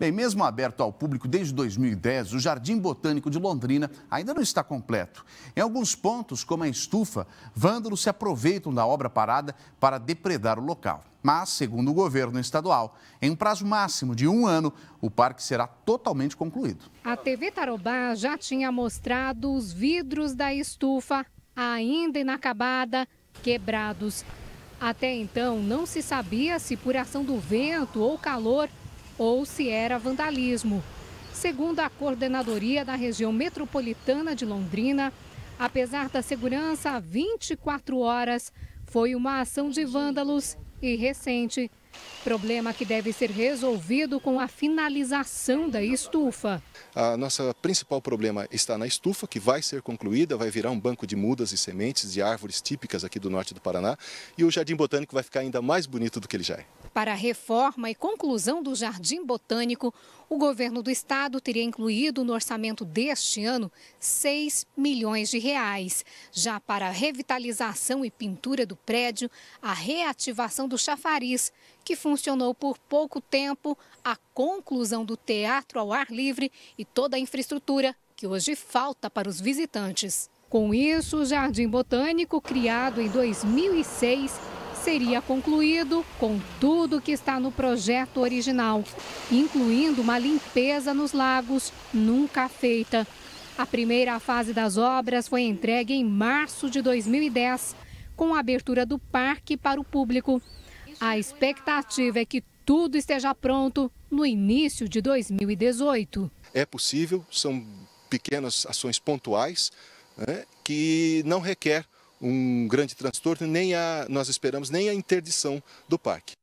Bem, mesmo aberto ao público desde 2010, o Jardim Botânico de Londrina ainda não está completo. Em alguns pontos, como a estufa, vândalos se aproveitam da obra parada para depredar o local. Mas, segundo o governo estadual, em um prazo máximo de um ano, o parque será totalmente concluído. A TV Tarobá já tinha mostrado os vidros da estufa, ainda inacabada, quebrados. Até então, não se sabia se por ação do vento ou calor ou se era vandalismo. Segundo a coordenadoria da região metropolitana de Londrina, apesar da segurança 24 horas, foi uma ação de vândalos e recente. Problema que deve ser resolvido com a finalização da estufa. A nossa principal problema está na estufa, que vai ser concluída, vai virar um banco de mudas e sementes de árvores típicas aqui do norte do Paraná. E o Jardim Botânico vai ficar ainda mais bonito do que ele já é. Para a reforma e conclusão do Jardim Botânico, o governo do estado teria incluído no orçamento deste ano 6 milhões de reais. Já para a revitalização e pintura do prédio, a reativação do chafariz, que funcionou por pouco tempo, a conclusão do teatro ao ar livre e toda a infraestrutura que hoje falta para os visitantes. Com isso, o Jardim Botânico, criado em 2006, seria concluído com tudo que está no projeto original, incluindo uma limpeza nos lagos nunca feita. A primeira fase das obras foi entregue em março de 2010, com a abertura do parque para o público. A expectativa é que tudo esteja pronto no início de 2018. É possível, são pequenas ações pontuais né, que não requer um grande transtorno, nem a, nós esperamos nem a interdição do parque.